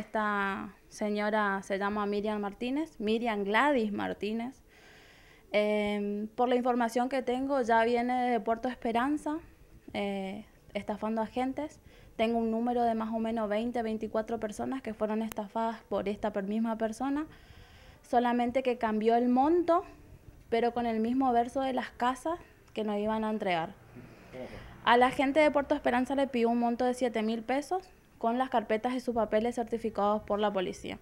Esta señora se llama Miriam Martínez, Miriam Gladys Martínez. Em, por la información que tengo, ya viene de Puerto Esperanza, eh, estafando agentes. Tengo un número de más o menos 20, 24 personas que fueron estafadas por esta misma persona, solamente que cambió el monto, pero con el mismo verso de las casas que nos iban a entregar. A la gente de Puerto Esperanza le pidió un monto de 7 mil pesos, con las carpetas y sus papeles certificados por la policía.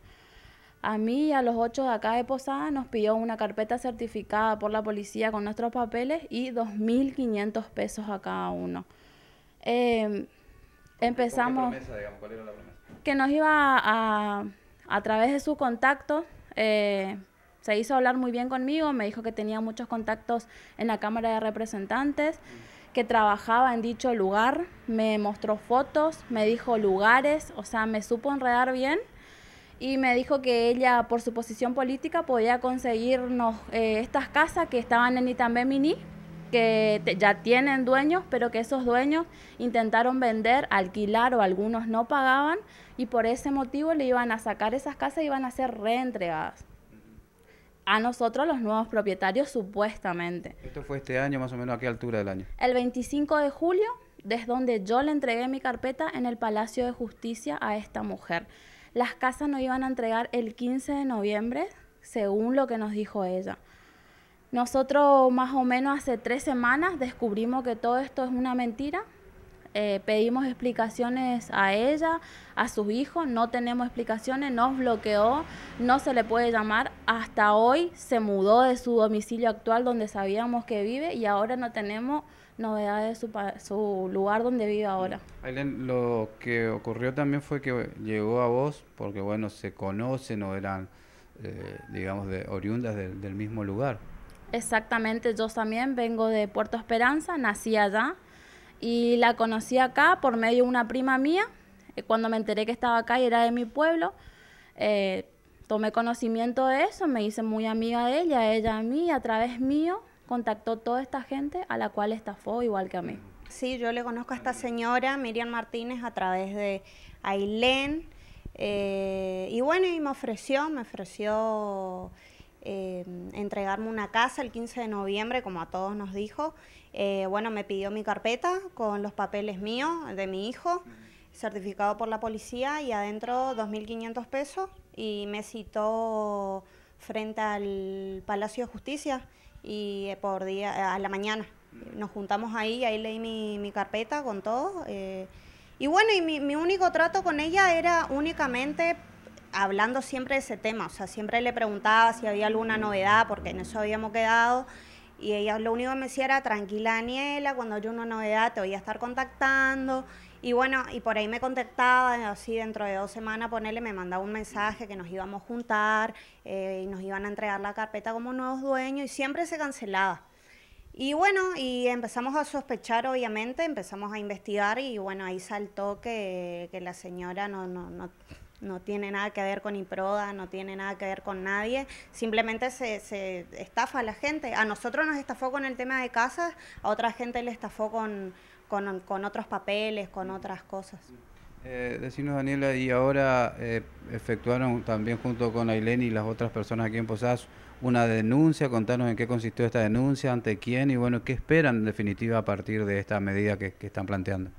A mí y a los ocho de acá de Posada nos pidió una carpeta certificada por la policía con nuestros papeles y 2.500 pesos a cada uno. Em, empezamos... ¿Cuál era la Que nos iba a, a, través de su contacto, eh, se hizo hablar muy bien conmigo, me dijo que tenía muchos contactos en la Cámara de Representantes. Mm que trabajaba en dicho lugar, me mostró fotos, me dijo lugares, o sea, me supo enredar bien y me dijo que ella, por su posición política, podía conseguirnos eh, estas casas que estaban en mini que ya tienen dueños, pero que esos dueños intentaron vender, alquilar o algunos no pagaban y por ese motivo le iban a sacar esas casas y iban a ser reentregadas a nosotros los nuevos propietarios supuestamente. ¿Esto fue este año más o menos a qué altura del año? El 25 de julio, desde donde yo le entregué mi carpeta en el Palacio de Justicia a esta mujer. Las casas no iban a entregar el 15 de noviembre, según lo que nos dijo ella. Nosotros más o menos hace tres semanas descubrimos que todo esto es una mentira, eh, pedimos explicaciones a ella, a sus hijos, no tenemos explicaciones, nos bloqueó, no se le puede llamar, hasta hoy se mudó de su domicilio actual donde sabíamos que vive y ahora no tenemos novedades de su, lugar donde vive ahora. Ailen, lo que ocurrió también fue que llegó a vos, porque bueno, se conocen o eran, eh, digamos, de oriundas del mismo lugar. Exactamente, yo también vengo de Puerto Esperanza, nací allá. Y la conocí acá por medio de una prima mía. Eh, cuando me enteré que estaba acá y era de mi pueblo, eh, tomé conocimiento de eso, me hice muy amiga de ella, ella a mí, a través mío, contactó toda esta gente a la cual estafó igual que a mí. Sí, yo le conozco a esta señora, Miriam Martínez, a través de Ailén. Eh, y bueno, y me ofreció, me ofreció Em, entregarme una casa el 15 de noviembre, como a todos nos dijo. Eh, bueno, me pidió mi carpeta con los papeles míos, de mi hijo, certificado por la policía y adentro 2.500 pesos y me citó frente al Palacio de Justicia y eh, por día, eh, a la mañana. Mm. Nos juntamos ahí, ahí leí mi, carpeta con todo. y bueno, y mi, mi único trato con ella era únicamente hablando siempre de ese tema, o sea, siempre le preguntaba si había alguna novedad, porque en eso habíamos quedado, y ella lo único que me decía era, tranquila Daniela, cuando haya una novedad te voy a estar contactando, y bueno, y por ahí me contactaba, así dentro de dos semanas, ponerle, me mandaba un mensaje que nos íbamos a juntar, eh, y nos iban a entregar la carpeta como nuevos dueños, y siempre se cancelaba. Y bueno, y empezamos a sospechar, obviamente, empezamos a investigar y bueno, ahí saltó que, que la señora no, no, no tiene nada que ver con Improda, no tiene nada que ver con nadie, simplemente se, estafa a la gente. A nosotros nos estafó con el tema de casas, a otra gente le estafó con, con, otros papeles, con otras cosas. Eh, Daniela, y ahora eh, efectuaron también junto con Ailén y las otras personas aquí en Posadas una denuncia, contanos en qué consistió esta denuncia, ante quién y bueno, qué esperan en definitiva a partir de esta medida que están planteando.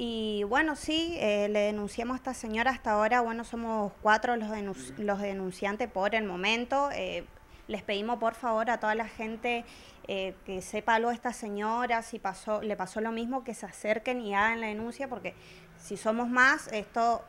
Y bueno, sí, eh, le denunciamos a esta señora. Hasta ahora, bueno, somos cuatro los, los denunciantes por el momento. Eh, les pedimos por favor a toda la gente eh, que sepa lo de esta señora, si pasó, le pasó lo mismo, que se acerquen y hagan la denuncia, porque si somos más, esto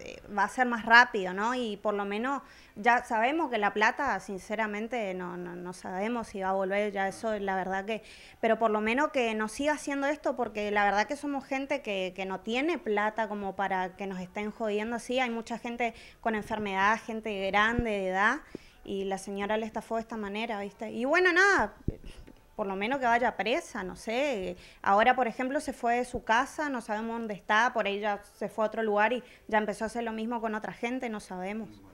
eh, va a ser más rápido, ¿no? Y por lo menos ya sabemos que la plata, sinceramente, no, no, no, sabemos si va a volver, ya eso es la verdad que, pero por lo menos que nos siga haciendo esto, porque la verdad que somos gente que, que no tiene plata como para que nos estén jodiendo así, hay mucha gente con enfermedad, gente grande de edad, y la señora le estafó de esta manera, ¿viste? Y bueno, nada por lo menos que vaya presa, no sé. Ahora, por ejemplo, se fue de su casa, no sabemos dónde está, por ahí ya se fue a otro lugar y ya empezó a hacer lo mismo con otra gente, no sabemos.